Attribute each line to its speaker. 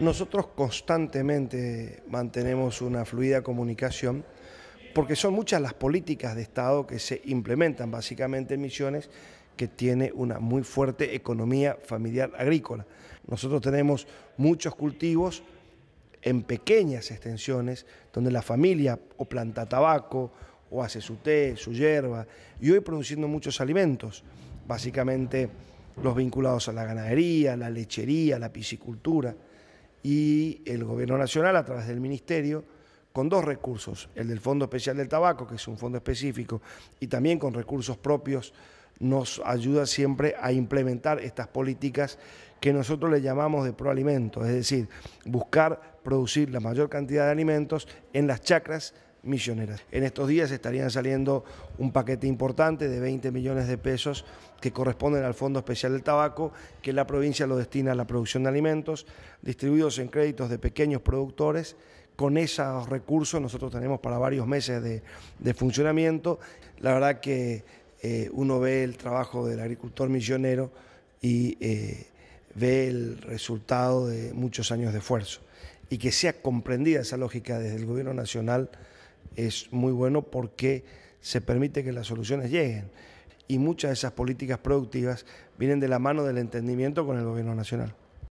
Speaker 1: Nosotros constantemente mantenemos una fluida comunicación porque son muchas las políticas de Estado que se implementan básicamente en Misiones que tiene una muy fuerte economía familiar agrícola. Nosotros tenemos muchos cultivos en pequeñas extensiones donde la familia o planta tabaco o hace su té, su hierba y hoy produciendo muchos alimentos, básicamente los vinculados a la ganadería, la lechería, la piscicultura y el Gobierno Nacional a través del Ministerio con dos recursos, el del Fondo Especial del Tabaco, que es un fondo específico, y también con recursos propios, nos ayuda siempre a implementar estas políticas que nosotros le llamamos de proalimento, es decir, buscar producir la mayor cantidad de alimentos en las chacras en estos días estarían saliendo un paquete importante de 20 millones de pesos que corresponden al Fondo Especial del Tabaco, que la provincia lo destina a la producción de alimentos, distribuidos en créditos de pequeños productores. Con esos recursos nosotros tenemos para varios meses de, funcionamiento. La verdad que eh, uno ve el trabajo del agricultor millonero y eh, ve el resultado de muchos años de esfuerzo y que sea comprendida esa lógica desde el gobierno nacional es muy bueno porque se permite que las soluciones lleguen. Y muchas de esas políticas productivas vienen de la mano del entendimiento con el gobierno nacional.